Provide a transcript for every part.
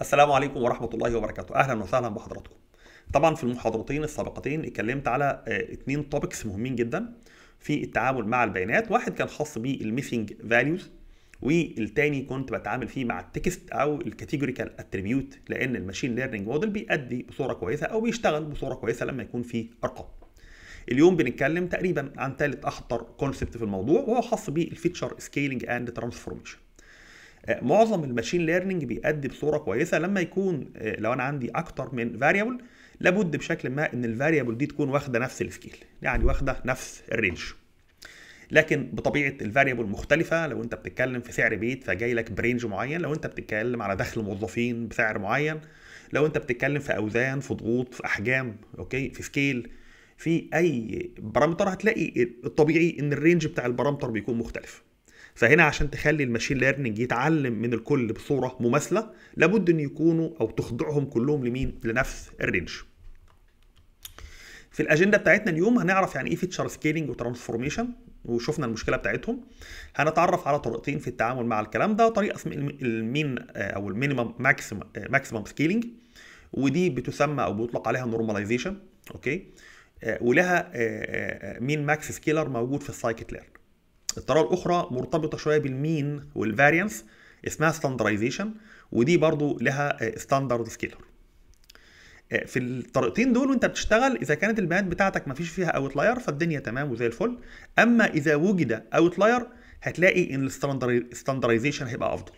السلام عليكم ورحمة الله وبركاته أهلا وسهلا بحضراتكم طبعا في المحاضرتين السابقتين اتكلمت على آه، اتنين توبكس مهمين جدا في التعامل مع البيانات واحد كان خاص بالميسنج فاليوز والتاني كنت بتعامل فيه مع التكست او الكاتيجوريكال اتريبيوت لان الماشين ليرنينج موديل بيأدي بصوره كويسه او بيشتغل بصوره كويسه لما يكون فيه ارقام اليوم بنتكلم تقريبا عن ثالث اخطر كونسبت في الموضوع وهو خاص بالفيتشر سكيلينج اند ترانسفورميشن آه، معظم الماشين ليرنينج بيأدي بصوره كويسه لما يكون آه، لو انا عندي اكتر من فاريبل لابد بشكل ما ان الفاريبل دي تكون واخده نفس السكيل يعني واخده نفس الرينج لكن بطبيعه الفاريبل مختلفه لو انت بتتكلم في سعر بيت فجاي لك برينج معين لو انت بتتكلم على دخل موظفين بسعر معين لو انت بتتكلم في اوزان في ضغوط في احجام اوكي في سكيل في اي بارامتر هتلاقي الطبيعي ان الرينج بتاع البارامتر بيكون مختلف فهنا عشان تخلي الماشين ليرنينج يتعلم من الكل بصوره مماثله لابد ان يكونوا او تخضعهم كلهم لمين لنفس الرينج في الاجنده بتاعتنا اليوم هنعرف يعني ايه فيتشر سكيلينج وترانسفورميشن وشفنا المشكله بتاعتهم هنتعرف على طريقتين في التعامل مع الكلام ده طريقه المين او المينيمم ماكسيمم ماكسيمم سكيلينج ودي بتسمى او بيطلق عليها نورماليزيشن اوكي آه، ولها مين ماكس سكيلر موجود في السايكت ليرن الطريقه الاخرى مرتبطه شويه بالمين والفارينس اسمها ستاندرايزيشن ودي برضو لها ستاندرد آه، سكيلر آه، في الطريقتين دول وانت بتشتغل اذا كانت البيانات بتاعتك ما فيش فيها اوتلاير فالدنيا تمام وزي الفل اما اذا وجد اوتلاير هتلاقي ان الستاندرايزيشن هيبقى افضل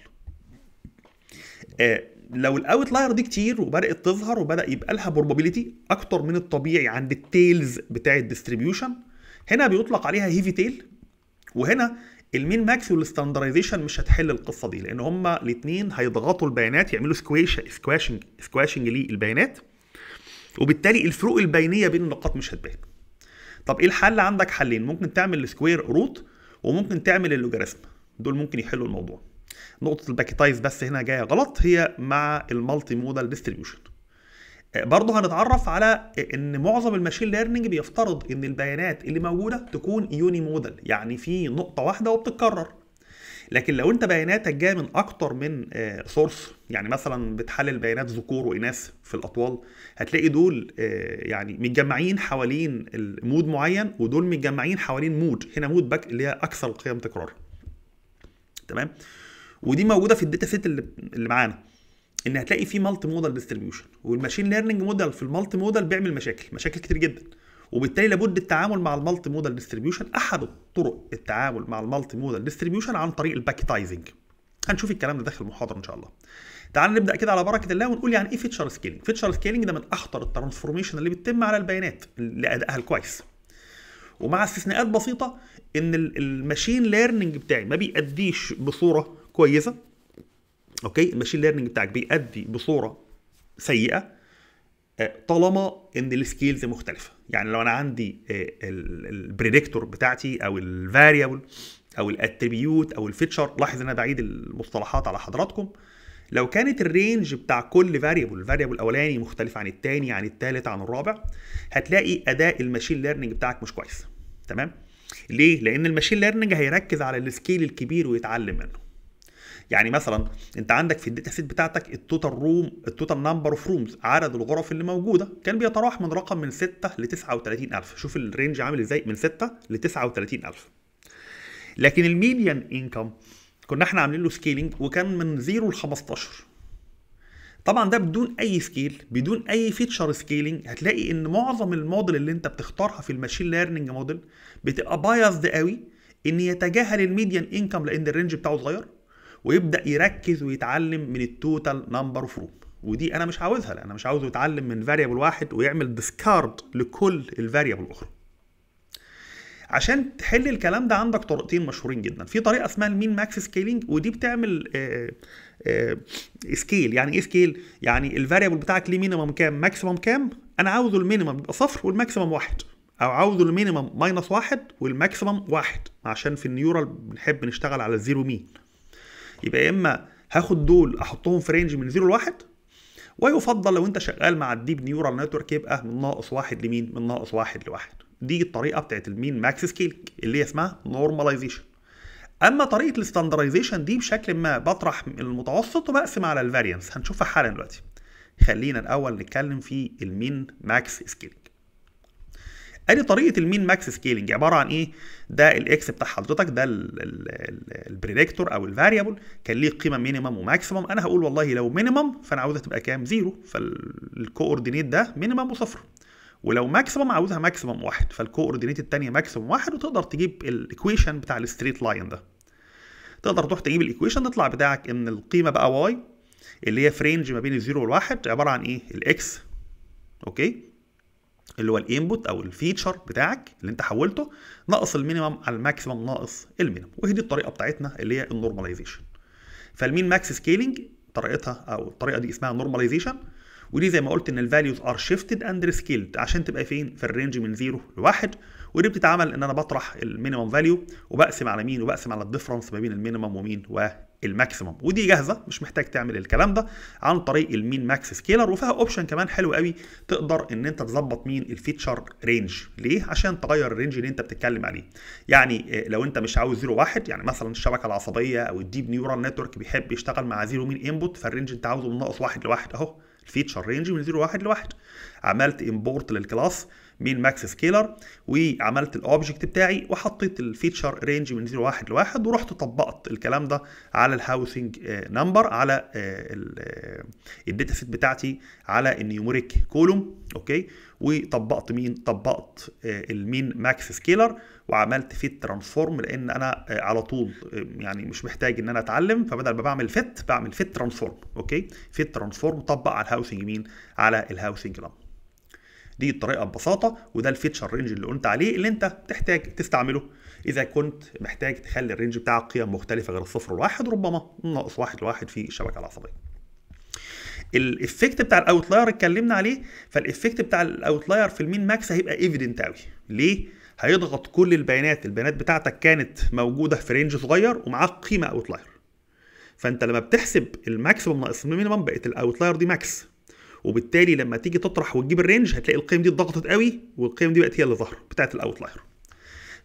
آه، لو الاوتلاير دي كتير وبدات تظهر وبدا يبقى لها بروبابيلتي اكتر من الطبيعي عند التيلز بتاع الديستريبيوشن هنا بيطلق عليها هيفي تيل وهنا المين ماكس والستاندرايزيشن مش هتحل القصه دي لان هما الاثنين هيضغطوا البيانات يعملوا سكويش سكواشنج سكواشنج للبيانات وبالتالي الفروق البينيه بين النقاط مش هتبان طب ايه الحل عندك حلين ممكن تعمل السكوير روت وممكن تعمل اللوجاريتم دول ممكن يحلوا الموضوع نقطه الباكيتايز بس هنا جايه غلط هي مع المالتي مودال ديستريبيوشن برضه هنتعرف على ان معظم الماشين ليرنينج بيفترض ان البيانات اللي موجوده تكون يوني مودل يعني في نقطه واحده وبتتكرر لكن لو انت بياناتك جايه من اكتر من سورس آه، يعني مثلا بتحلل بيانات ذكور واناث في الاطوال هتلاقي دول آه، يعني متجمعين حوالين مود معين ودول متجمعين حوالين مود هنا مود باك اللي هي اكثر القيم تكرارا تمام ودي موجوده في الداتا سيت اللي معانا ان هتلاقي في مالتي مودال ديستريبيوشن والماشين ليرنينج موديل في المالتي مودال بيعمل مشاكل مشاكل كتير جدا وبالتالي لابد التعامل مع المالتي مودال ديستريبيوشن احد طرق التعامل مع المالتي مودال ديستريبيوشن عن طريق الباكيتايزنج هنشوف الكلام ده داخل المحاضره ان شاء الله تعال نبدا كده على بركه الله ونقول يعني ايه فيتشر سكيلينج فيتشر سكيلينج ده من اخطر الترانسفورميشن اللي بتتم على البيانات لادائها الكويس ومع استثناءات بسيطه ان الماشين ليرنينج بتاعي ما بيأديش بصوره كويسه اوكي الماشين ليرنينج بتاعك بيأدي بصوره سيئه آه، طالما ان السكيلز مختلفه يعني لو انا عندي آه، البريدكتور بتاعتي او الفاريبل او الاتريبيوت او الفيتشر لاحظ ان انا بعيد المصطلحات على حضراتكم لو كانت الرينج بتاع كل فاريبل الفاريبل الاولاني مختلف عن الثاني عن الثالث عن الرابع هتلاقي اداء الماشين ليرنينج بتاعك مش كويس تمام ليه لان الماشين ليرنينج هيركز على السكيل الكبير ويتعلم منه يعني مثلا انت عندك في الداتا سيت بتاعتك التوتال روم التوتال نمبر اوف رومز عدد الغرف اللي موجوده كان بيتراوح من رقم من 6 ل 39000 شوف الرينج عامل ازاي من 6 ل 39000 لكن الميديان انكم كنا احنا عاملين له سكيلينج وكان من 0 ل 15 طبعا ده بدون اي سكيل بدون اي فيتشر سكيلينج هتلاقي ان معظم الموديل اللي انت بتختارها في الماشين ليرنينج موديل بتبقى بايظد قوي ان يتجاهل الميديان انكم لان الرينج بتاعه صغير ويبدا يركز ويتعلم من التوتال نمبر اوف روب ودي انا مش عاوزها لان انا مش عاوزه يتعلم من فاريبل واحد ويعمل ديسكارد لكل الفاريبل الاخرى عشان تحل الكلام ده عندك طريقتين مشهورين جدا في طريقه اسمها المين ماكس سكيلينج ودي بتعمل سكيل آه، آه، يعني ايه سكيل يعني الفاريبل بتاعك ليه مينيمم كام ماكسيمم كام انا عاوزه المينيمم يبقى صفر والماكسيمم واحد او عاوزه المينيمم ماينس واحد والماكسيمم واحد عشان في النيورال بنحب نشتغل على الزيرو مين يبقى يا اما هاخد دول احطهم في رينج من 0 ل 1 ويفضل لو انت شغال مع الديب نيورال نتورك يبقى من ناقص واحد لمين؟ من ناقص واحد لواحد. دي الطريقه بتاعت المين ماكس سكيلينج اللي هي اسمها نورماليزيشن. اما طريقه الستاندرايزيشن دي بشكل ما بطرح المتوسط وبقسم على الفارينس هنشوفها حالا دلوقتي. خلينا الاول نتكلم في المين ماكس سكيلينج. ادي طريقه المين ماكس سكيلنج عباره عن ايه ده الاكس بتاع حضرتك ده البريدكتور او الفاريبل كان ليه قيمه مينيمم وماكسيمم انا هقول والله لو مينيمم فانا عاوزها تبقى كام زيرو فالكوردينيت ده مينيمم وصفر ولو ماكسيمم عاوزها ماكسيمم واحد فالكوردينيت الثانيه ماكسيمم واحد وتقدر تجيب الايكويشن بتاع الستريت لاين ده تقدر تروح تجيب الايكويشن تطلع بتاعك ان القيمه بقى واي اللي هي فرينج ما بين الزيرو والواحد عباره عن ايه الاكس اوكي اللي هو الانبوت او الفيتشر بتاعك اللي انت حولته ناقص المينيمم على الماكسيمم ناقص المينيمم وهي دي الطريقه بتاعتنا اللي هي النورماليزيشن فالمين ماكس سكيلينج طريقتها او الطريقه دي اسمها نورماليزيشن ودي زي ما قلت ان الفاليوز ار شيفتد اند سكيلد عشان تبقى فين في الرينج من 0 ل 1 ودي بتتعمل ان انا بطرح المينيمم فاليو وبقسم على مين وبقسم على الديفرنس ما بين المينيمم ومين الماكسيمم ودي جاهزه مش محتاج تعمل الكلام ده عن طريق المين ماكس سكيلر وفيها اوبشن كمان حلو قوي تقدر ان انت تظبط مين الفيتشر رينج ليه عشان تغير الرينج اللي انت بتتكلم عليه يعني آه، لو انت مش عاوز زيرو واحد يعني مثلا الشبكه العصبيه او الديب نيورال نتورك بيحب يشتغل مع زيرو مين انبوت فالرينج انت عاوزه من ناقص 1 ل 1 اهو الفيتشر رينج من زيرو واحد ل 1 عملت امبورت للكلاس من ماكس سكيلر وعملت الاوبجكت بتاعي وحطيت الفيتشر رينج من 0 1 ل 1 ورحت طبقت الكلام ده على الهاوسنج آه، نمبر على آه، الداتا آه، سيت بتاعتي على النيوميريك كولوم اوكي وطبقت مين طبقت المين ماكس سكيلر وعملت فيت ترانسفورم لان انا على طول يعني مش محتاج ان انا اتعلم فبدل ما بعمل فيت بعمل فيت ترانسفورم اوكي فيت ترانسفورم طبق على الهاوسنج مين على الهاوسنج نمبر دي الطريقه ببساطه وده الفيتشر رينج اللي قلت عليه اللي انت بتحتاج تستعمله اذا كنت محتاج تخلي الرينج بتاعك قيم مختلفه غير الصفر والواحد ربما ناقص واحد لواحد في الشبكه العصبيه الافكت بتاع الاوتلاير اتكلمنا عليه فالافكت بتاع الاوتلاير في المين ماكس هيبقى ايفيدنت قوي ليه هيضغط كل البيانات البيانات بتاعتك كانت موجوده في رينج صغير ومعاك قيمه اوتلاير فانت لما بتحسب الماكسيمم ناقص المينيمم بقت الاوتلاير دي ماكس وبالتالي لما تيجي تطرح وتجيب الرينج هتلاقي القيم دي اتضغطت قوي والقيم دي بقت هي اللي ظهر بتاعه الاوتلاير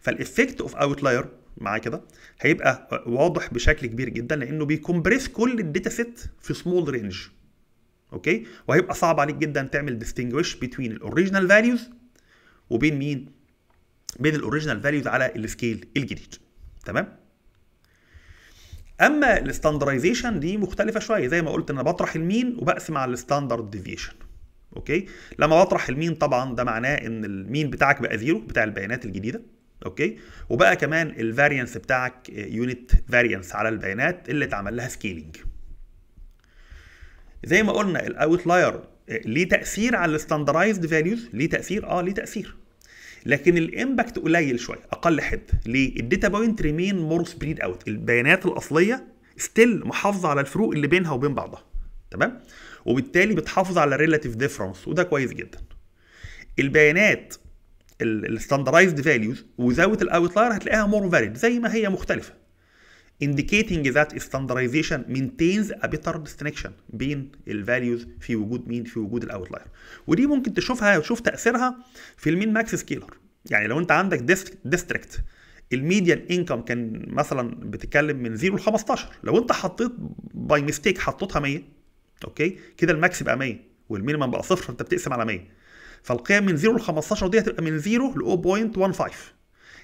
فالافكت اوف اوتلاير معايا كده هيبقى واضح بشكل كبير جدا لانه بيكمبريس كل الداتا سيت في سمول رينج اوكي وهيبقى صعب عليك جدا تعمل ديستنجويش بين الاوريجينال فاليوز وبين مين بين الاوريجينال فاليوز على السكيل الجديد تمام اما الستاندرايزيشن دي مختلفه شويه زي ما قلت انا بطرح المين وبقسم على الستاندرد ديفيشن اوكي لما بطرح المين طبعا ده معناه ان المين بتاعك بقى زيرو بتاع البيانات الجديده اوكي وبقى كمان الفارينس بتاعك يونت فارينس على البيانات اللي اتعمل لها سكيلينج زي ما قلنا الاوتلاير آه، ليه تاثير على الستاندرايزد فاليوز ليه تاثير اه ليه تاثير لكن الامباكت قليل شويه اقل حد ليه الداتا بوينت ريمين مور سبريد اوت البيانات الاصليه ستيل محافظه على الفروق اللي بينها وبين بعضها تمام وبالتالي بتحافظ على ريلاتيف ديفرنس وده كويس جدا البيانات الستاندرايزد فاليوز وزاويه الاوتلاير هتلاقيها مور فاليد زي ما هي مختلفه indicating that standardization maintains a better distinction بين الفاليوز في وجود مين في وجود الاوتلاير ودي ممكن تشوفها وتشوف تاثيرها في المين ماكس سكيلر يعني لو انت عندك ديستريكت الميديان انكم كان مثلا بتتكلم من 0 ل 15 لو انت حطيت باي ميستيك حطيتها 100 اوكي كده الماكس بقى 100 والمينيمم بقى صفر فانت بتقسم على 100 فالقيم من 0 ل 15 دي هتبقى من 0 ل 0.15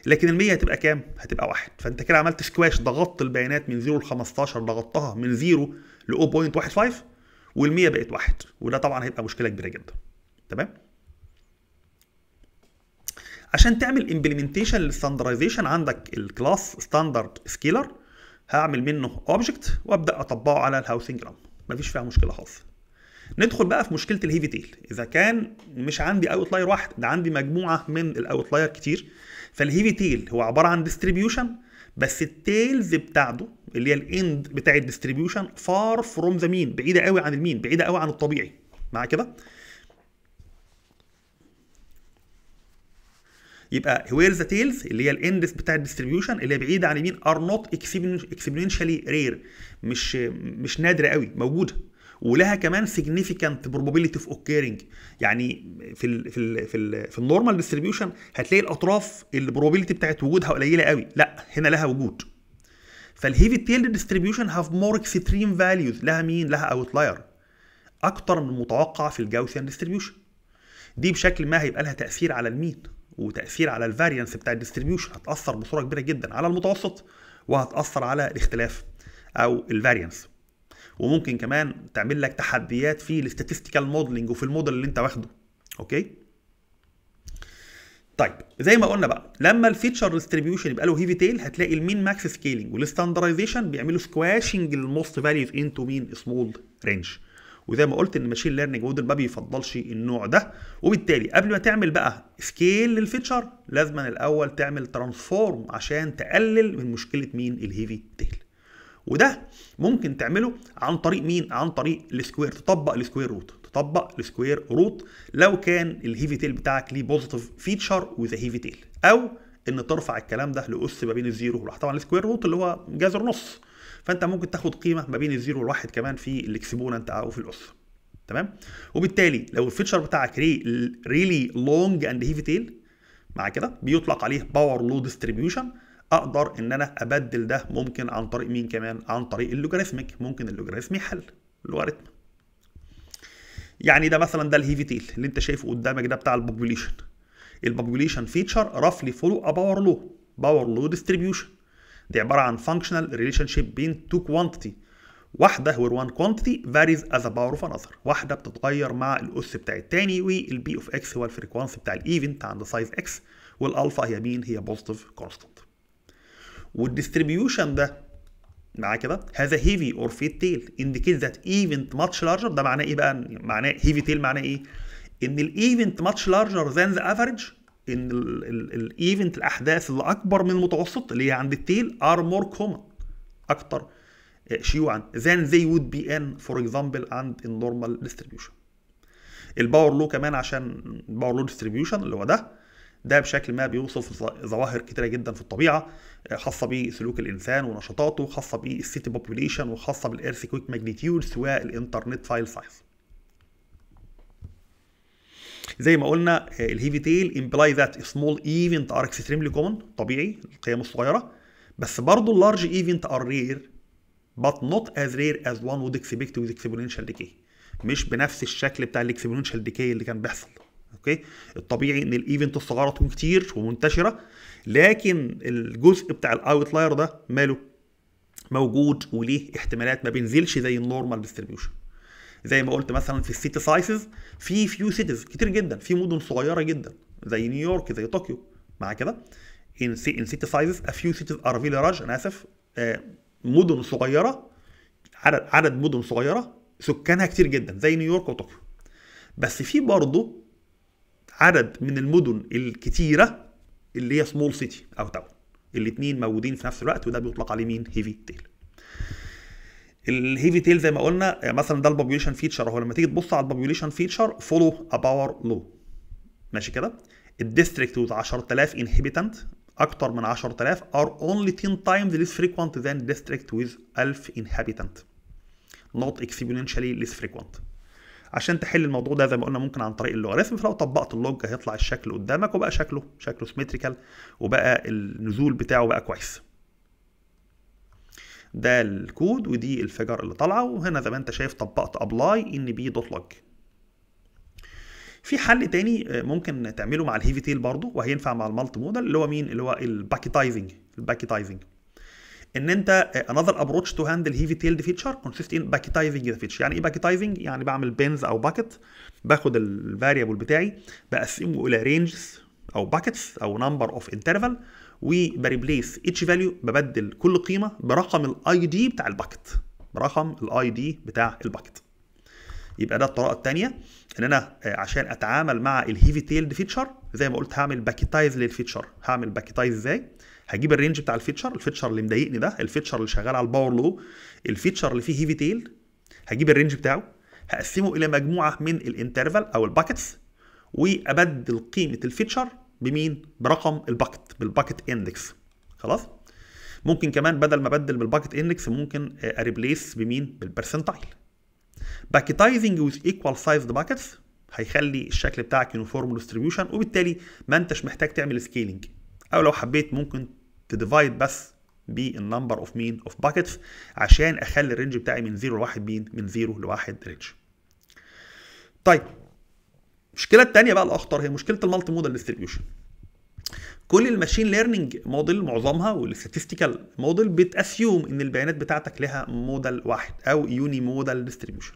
لكن ال100 هتبقى كام؟ هتبقى واحد فانت كده عملت سكواش ضغطت البيانات من 0 ل 15 ضغطتها من 0 ل 0.15 وال100 بقت واحد وده طبعا هيبقى مشكله كبيره جدا تمام؟ عشان تعمل امبلمنتيشن للستاندرايزيشن عندك الكلاس ستاندرد سكيلر هعمل منه اوبجكت وابدا اطبقه على الهاوسنج رام مفيش فيها مشكله خالص ندخل بقى في مشكله الهيفي تيل اذا كان مش عندي اوتلاير واحد ده عندي مجموعه من الاوتلاير كتير فالهيفي تيل هو عباره عن ديستريبيوشن بس التيلز بتاعته اللي هي الاند بتاع الديستريبيوشن فار فروم ذا مين بعيده قوي عن المين بعيده قوي عن الطبيعي مع كده يبقى وير ذا تيلز اللي هي الاندس بتاع الديستريبيوشن اللي هي بعيده عن المين ار نوت اكسبوننشالي رير مش مش نادره قوي موجوده ولها كمان significant probability of occurring يعني في الـ في الـ في, الـ في النورمال ديستريبيوشن هتلاقي الاطراف البروبابيلتي بتاعت وجودها قليله قوي لا هنا لها وجود فالهيفي تيلد ديستريبيوشن هاف مور اكستريم فاليوز لها مين لها اوتلاير اكتر من المتوقع في الجاوسيان ديستريبيوشن دي بشكل ما هيبقى لها تاثير على المين وتاثير على الفاريانس بتاع الديستريبيوشن هتاثر بصوره كبيره جدا على المتوسط وهتاثر على الاختلاف او الفاريانس وممكن كمان تعمل لك تحديات في الاستاتستيكال موديلنج وفي الموديل اللي انت واخده اوكي طيب زي ما قلنا بقى لما الفيتشر ديستريبيوشن يبقى له هيفي تيل هتلاقي المين ماكس سكيلينج والستاندرايزيشن بيعملوا سكواشنج للموست فاليوز انتو مين سمول رينج وزي ما قلت ان الماشين ليرنينج موديل ما بيفضلش النوع ده وبالتالي قبل ما تعمل بقى سكيل للفيتشر لازم الاول تعمل ترانسفورم عشان تقلل من مشكله مين الهيفي تيل وده ممكن تعمله عن طريق مين عن طريق السكوير تطبق السكوير روت تطبق السكوير روت لو كان الهيفي تيل بتاعك ليه بوزيتيف فيتشر وذا هيفي تيل او ان ترفع الكلام ده لاس ما بين الزيرو والواحد طبعا السكوير روت اللي هو جذر نص فانت ممكن تاخد قيمه ما بين الزيرو والواحد كمان في الاكسبوننت او في الاس تمام وبالتالي لو الفيتشر بتاعك ري ريلي لونج اند هيفي تيل مع كده بيطلق عليه باور لو ديستريبيوشن اقدر ان انا ابدل ده ممكن عن طريق مين كمان عن طريق اللوجاريثميك ممكن اللوجاريثم يحل اللوغاريتم يعني ده مثلا ده الهيفي تيل اللي انت شايفه قدامك ده بتاع البوبوليشن البوبوليشن فيتشر رافلي فولو ا باور لو باور لو ديستريبيوشن دي عباره عن فانكشنال ريليشن شيب بين تو كوانتيتي واحده وير وان كوانتيتي فاريز از باور اوف انذر واحده بتتغير مع الاس بتاع الثاني والبي اوف اكس هو الفريكوانسي بتاع الايفنت عند سايز اكس والالفا هي مين هي بوزيتيف كونستانت والديستريبيوشن ده معاه كده هذا هيفي اور فيت تيل انديكيت ذات ايفنت ماتش لارجر ده معناه ايه بقى معناه هيفي تيل معناه ايه ان الايفنت ماتش لارجر ذان ذا افريج ان الايفنت الاحداث اللي اكبر من المتوسط اللي هي عند التيل ار مور كومن اكتر آه، شيوعا than they would be in for example عند النورمال ديستريبيوشن الباور لو كمان عشان الباور لو ديستريبيوشن اللي هو ده ده بشكل ما بيوصف ظواهر كتيره جدا في الطبيعه خاصه بسلوك الانسان ونشاطاته خاصه بالسيتي بوبوليشن وخاصه بالايرثكويك ماجنتيودز والانترنت فايل سايز زي ما قلنا الهيفي تيل امبلاي ذات سمول ايفنت ار اكستريملي كومن طبيعي القيم الصغيره بس برضه اللارج ايفنت ار رير but not as rare as one would expect with exponential decay مش بنفس الشكل بتاع الاكسبوننشال ديكي اللي كان بيحصل اوكي الطبيعي ان الايفنت الصغيره تكون كتير ومنتشره لكن الجزء بتاع الاوتلاير ده ماله موجود وليه احتمالات ما بينزلش زي النورمال ديستريبيوشن زي ما قلت مثلا في السيتي سايزز في فيو سيتيز كتير جدا في مدن صغيره جدا زي نيويورك زي طوكيو مع كده ان سيتي سايزز ا فيو سيتيز ار فيلا انا اسف آه، مدن صغيره عدد عدد مدن صغيره سكانها كتير جدا زي نيويورك وطوكيو بس في برضه عدد من المدن الكتيره اللي هي سمول سيتي او تاون الاثنين موجودين في نفس الوقت وده بيطلق عليه مين هيفي تيل الهيفي تيل زي ما قلنا يعني مثلا ده البوبيوليشن فيتشر هو لما تيجي تبص على البوبيوليشن فيتشر فولو ا باور لو ماشي كده الديستريكت وذ 10000 انهبيتنت اكتر من 10000 ار اونلي 10 تايمز ليس فريكوينت ذان ديستريكت وذ 1000 انهبيتنت not exponentially less frequent عشان تحل الموضوع ده زي ما قلنا ممكن عن طريق اللوغاريتم فلو طبقت اللوج هيطلع الشكل قدامك وبقى شكله شكله سيمتريكال وبقى النزول بتاعه بقى كويس ده الكود ودي الفيجر اللي طالعه وهنا زي ما انت شايف طبقت ابلاي ان بي دوت لوج في حل تاني آه، ممكن تعمله مع الهيفي تيل برضه وهينفع مع المالتي مودال اللي هو مين اللي هو الباكيتايزنج الباكيتايزنج ان انت انذر ابروتش تو هاندل هيفي تيلد فيتشر كونسيست ان باكيتايزنج ذا فيتشر يعني ايه باكيتايزنج يعني بعمل بينز او باكيت باخد الفاريبل بتاعي بقسمه الى رينجز او باكيتس او نمبر اوف انترفال وبريبليس اتش فاليو ببدل كل قيمه برقم الاي دي بتاع الباكيت برقم الاي دي بتاع الباكيت يبقى ده الطريقه الثانيه ان انا آه، عشان اتعامل مع الهيفي تيلد فيتشر زي ما قلت هعمل باكيتايز للفيتشر هعمل باكيتايز ازاي هجيب الرينج بتاع الفيتشر الفيتشر اللي مضايقني ده الفيتشر اللي شغال على الباور لو الفيتشر اللي فيه هيفي تيل هجيب الرينج بتاعه هقسمه الى مجموعه من الانترفال او الباكتس وابدل قيمه الفيتشر بمين برقم الباكت بالباكت اندكس خلاص ممكن كمان بدل ما ابدل بالباكت اندكس ممكن آه، اريبليس بمين بالبرسنتايل باكيتايزنج وذ ايكوال سايزد باكتس هيخلي الشكل بتاعك يونيفورم ديستريبيوشن وبالتالي ما انتش محتاج تعمل سكيلينج او لو حبيت ممكن تديفايد بس بالنمبر اوف مين اوف باكيتس عشان اخلي الرينج بتاعي من 0 ل 1 مين من 0 ل 1 رينج طيب المشكله الثانيه بقى الاخطر هي مشكله المالتي مودال ديستريبيوشن كل الماشين ليرنينج موديل معظمها والستاتستيكال موديل بتاسيوم ان البيانات بتاعتك لها مودال واحد او يوني مودال ديستريبيوشن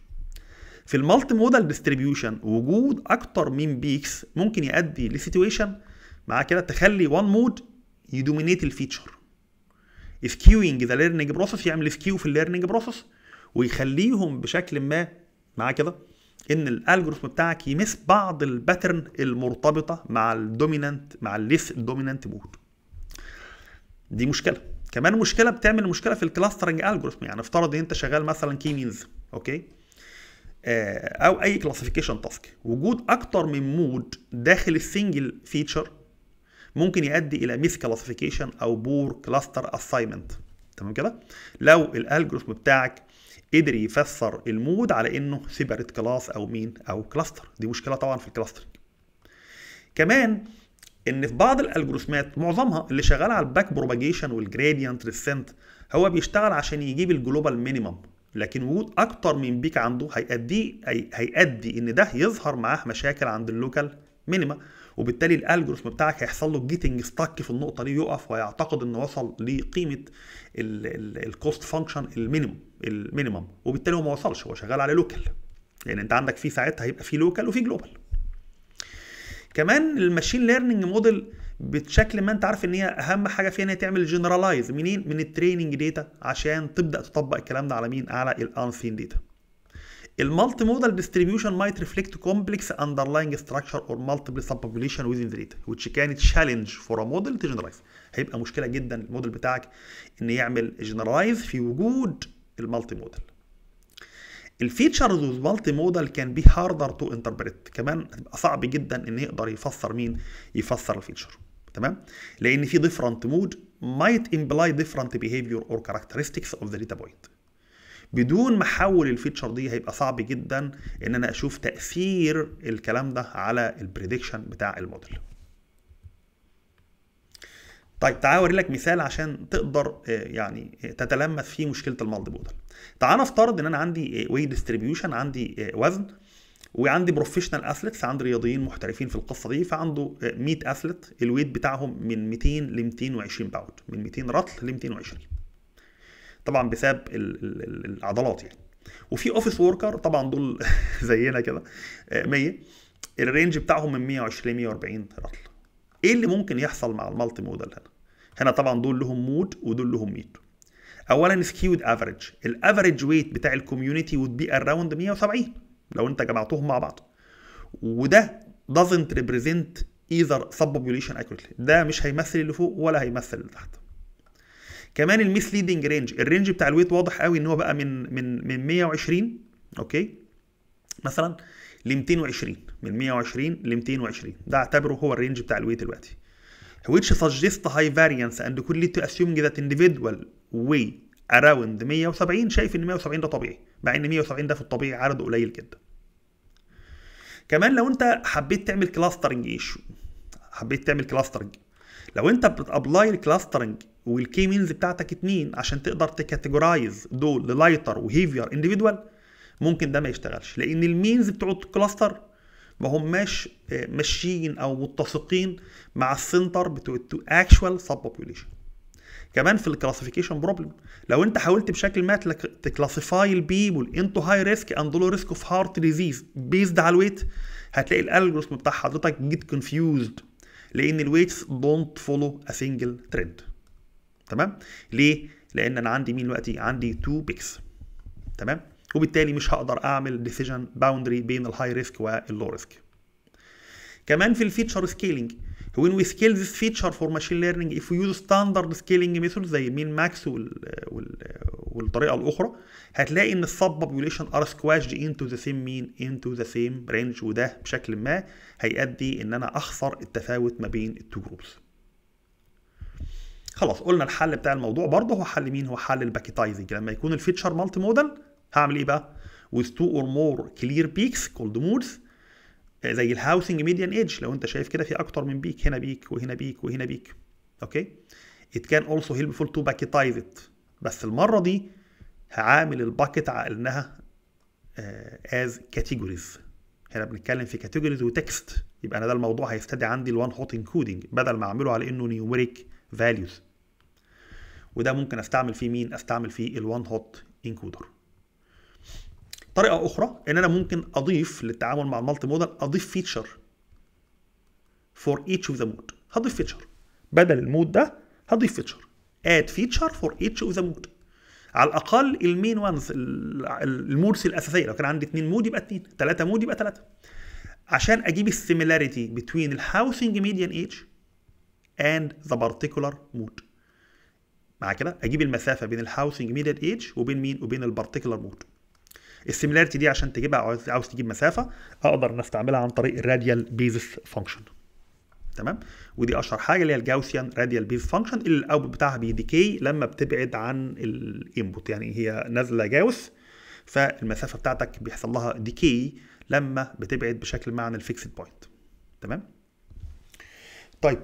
في المالتي مودال ديستريبيوشن وجود اكتر من بيكس ممكن يؤدي لسيتويشن مع كده تخلي وان مود يدومينيت الفيتشر سكيوينج ذا ليرنينج بروسس يعمل سكيو في الليرنينج بروسس ويخليهم بشكل ما معاه كده ان الالجوريثم بتاعك يمس بعض الباترن المرتبطه مع الدومينانت مع الليس الدومينانت مود دي مشكله كمان مشكله بتعمل مشكله في الكلاسترنج الجوريثم يعني افترض ان انت شغال مثلا كي مينز اوكي آه، او اي كلاسيفيكيشن تاسك وجود اكتر من مود داخل السنجل فيتشر ممكن يؤدي الى ميس كلاسيفيكيشن او بور كلاستر اساينمنت تمام كده لو الالجوريثم بتاعك قدر يفسر المود على انه سيبريت كلاس او مين او كلاستر دي مشكله طبعا في الكلاسترنج كمان ان في بعض الالجوريثمات معظمها اللي شغال على الباك بروباجيشن والجريدينت ريسنت هو بيشتغل عشان يجيب الجلوبال مينيمم لكن وجود اكتر من بيك عنده هيؤدي هيؤدي ان ده يظهر معاه مشاكل عند اللوكال مينيما وبالتالي الالجوريثم بتاعك هيحصل له جيتنج ستاك في النقطه دي يقف ويعتقد انه وصل لقيمه الكوست فانكشن المينيمم المينيمم وبالتالي هو ما وصلش هو شغال على لوكال لان يعني انت عندك في ساعتها هيبقى في لوكال وفي جلوبال كمان الماشين ليرنينج موديل بشكل ما انت عارف ان هي اهم حاجه فيها ان هي تعمل جنرالايز منين من التريننج داتا عشان تبدا تطبق الكلام ده على مين على الانسين داتا المالتي مودال ديستريبيوشن مايت ريفليكت كومبلكس اندرلاينج ستراكشر اور مالتيبل سب بوبوليشن ويزن ذا ريت كان تشالنج فور ا موديل تو جنرايز هيبقى مشكله جدا الموديل بتاعك ان يعمل جنرايز في وجود المالتي مودال الفيتشرز اوف مالتي مودال كان بي هاردر تو انتربريت كمان هتبقى صعب جدا ان يقدر يفسر مين يفسر الفيتشر تمام لان في ديفرنت مود مايت امبلاي ديفرنت بيهيفير اور كاركترستكس اوف ذا ديتا بوينت بدون ما احول الفيتشر دي هيبقى صعب جدا ان انا اشوف تاثير الكلام ده على البريدكشن بتاع الموديل طيب تعالى اوري لك مثال عشان تقدر آه، يعني تتلمس فيه مشكله المالتي بودل تعالى نفترض ان انا عندي وي آه، ديستريبيوشن عندي آه، وزن وعندي بروفيشنال اثلتس عندي رياضيين محترفين في القصه دي فعنده 100 اثلت الويت بتاعهم من 200 ل 220 باوند من 200 رطل ل 220 طبعا بسبب العضلات يعني وفي اوفيس وركر طبعا دول زينا كده 100 آه، الرينج بتاعهم من 120 ل 140 رطل ايه اللي ممكن يحصل مع المالتي مودال هنا هنا طبعا دول لهم مود ودول لهم ميد اولا سكيود افريج الافريج ويت بتاع الكوميونتي وود بي اراوند 170 لو انت جمعتهم مع بعض وده doesn't represent either subpopulation accurately ده مش هيمثل اللي فوق ولا هيمثل اللي تحت كمان المسليدنج رينج الرينج بتاع الويت واضح قوي ان هو بقى من من من 120 اوكي مثلا ل 220 من 120 ل 220 ده اعتبره هو الرينج بتاع الويت دلوقتي which suggests high variance and could lead to assuming that individual weigh around 170 شايف ان 170 ده طبيعي مع ان 170 ده في الطبيعي عرض قليل جدا كمان لو انت حبيت تعمل كلاسترنج ايشو حبيت تعمل كلاسترنج لو انت بتابلاي الكلاسترنج والكي مينز بتاعتك اتنين عشان تقدر تكاتيجورايز دول للايتر وهيفير انديفيدوال ممكن ده ما يشتغلش لان المينز بتوع الكلاستر ما هماش آه، ماشيين او متسقين مع السنتر بتوع التو سب بوبوليشن كمان في الكلاسيفيكيشن بروبلم لو انت حاولت بشكل ما تكلاسيفاي البيبول انتو هاي ريسك اند لو ريسك اوف هارت ديزيز بيزد على الويت هتلاقي الالجوريثم بتاع حضرتك جيت كونفيوزد لان الويتس دونت فولو ا سنجل ترند تمام ليه لان انا عندي مين دلوقتي عندي 2 بيكس تمام وبالتالي مش هقدر اعمل ديسيجن باوندري بين الهاي ريسك واللو ريسك كمان في الفيتشر سكيلينج when we scale this feature for machine learning if we use standard scaling methods زي مين ماكس وال... وال... والطريقه الاخرى هتلاقي ان السب ار are squashed انتو ذا سيم مين انتو ذا سيم رينج وده بشكل ما هيؤدي ان انا اخسر التفاوت ما بين التو جروبس خلاص قلنا الحل بتاع الموضوع برضه هو حل مين هو حل الباكيتايزنج لما يكون الفيتشر مالتي مودال هعمل ايه بقى with two or more clear peaks called moods آه، زي الهاوسنج ميديان ايدج لو انت شايف كده في اكتر من بيك هنا بيك وهنا بيك وهنا بيك اوكي it can also helpful to bucketize it بس المره دي هعامل على عقلناها از آه، كاتيجوريز هنا بنتكلم في كاتيجوريز وتكست يبقى انا ده الموضوع هيفتدي عندي الوان هوت انكودنج بدل ما اعمله على انه نيوميريك values وده ممكن استعمل فيه مين استعمل فيه الوان هوت انكودر طريقه اخرى ان انا ممكن اضيف للتعامل مع المالتي مودال اضيف فيتشر فور ايتش اوف ذا مود هضيف فيتشر بدل المود ده هضيف فيتشر اد فيتشر فور ايتش اوف ذا مود على الاقل المين وانز المودز الاساسيه لو كان عندي اثنين مود يبقى اثنين ثلاثه مود يبقى ثلاثه عشان اجيب السيميلاريتي بتوين الهاوسنج ميديان ايتش and the particular mode مع كده اجيب المسافه بين الهاوسنج ميديان ايج وبين مين وبين البارتيكولار مود السيميلاريتي دي عشان تجيبها عاوز, عاوز تجيب مسافه اقدر نستعملها عن طريق الراديال بيزس فانكشن تمام ودي اشهر حاجه اللي هي الجاوسيان راديال بيز فانكشن اللي الاوتبوت بتاعها بيديكي لما بتبعد عن الانبوت يعني هي نازله جاوس فالمسافه بتاعتك بيحصل لها ديكي لما بتبعد بشكل ما عن الفيكسد بوينت تمام طيب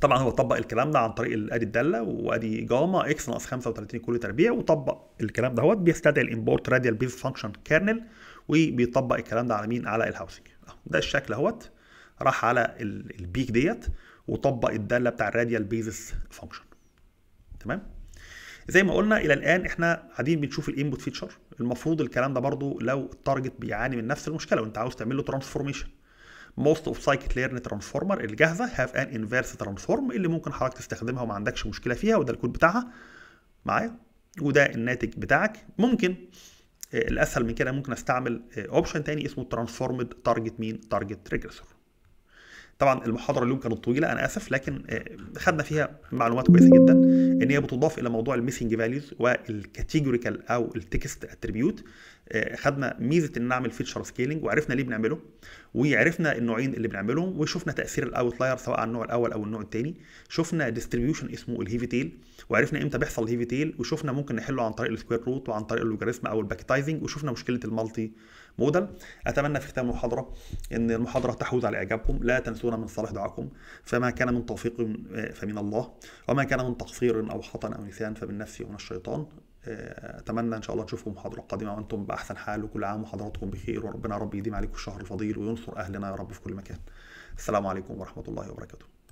طبعا هو طبق الكلام ده عن طريق ادي الداله وادي جاما اكس ناقص 35 كل تربيع وطبق الكلام دهوت بيستدعي الامبورت راديال بيز فانكشن كيرنل وبيطبق الكلام ده على مين؟ على الهاوسنج ده الشكل اهوت راح على البيك ديت وطبق الداله بتاع الراديال بيزس فانكشن تمام؟ زي ما قلنا الى الان احنا قاعدين بنشوف الانبوت فيتشر المفروض الكلام ده برضو لو التارجت بيعاني من نفس المشكله وانت عاوز تعمل له ترانسفورميشن most of cyclic learn transformer الجاهزه have an inverse transform اللي ممكن حضرتك تستخدمها وما عندكش مشكله فيها وده الكود بتاعها معايا وده الناتج بتاعك ممكن آه، الاسهل من كده ممكن استعمل اوبشن آه، تاني اسمه ترانسفورمد تارجت مين تارجت ريجريسور طبعا المحاضره اليوم كانت طويله انا اسف لكن آه، خدنا فيها معلومات كويسه جدا ان هي بتضاف الى موضوع الميسنج فاليوز والكاتيجوريكال او التكست اتريبيوت آه، خدنا ميزه ان نعمل فيتشر سكيلينج وعرفنا ليه بنعمله وعرفنا النوعين اللي بنعملهم وشفنا تاثير الاوتلاير سواء على النوع الاول او النوع الثاني شفنا ديستريبيوشن اسمه الهيفي تيل وعرفنا امتى بيحصل الهيفي تيل وشفنا ممكن نحله عن طريق السكوير روت وعن طريق اللوجاريثم او الباكتايزنج وشفنا مشكله المالتي مودل اتمنى في ختام المحاضره ان المحاضره تحوز على اعجابكم لا تنسونا من صالح دعاكم فما كان من توفيق آه، فمن الله وما كان من تقصير او خطا او نسيان فمن نفسي ومن الشيطان آه، اتمنى ان شاء الله نشوفكم محاضره قادمه وانتم باحسن حال وكل عام وحضراتكم بخير وربنا يا رب يديم عليكم الشهر الفضيل وينصر اهلنا يا رب في كل مكان السلام عليكم ورحمه الله وبركاته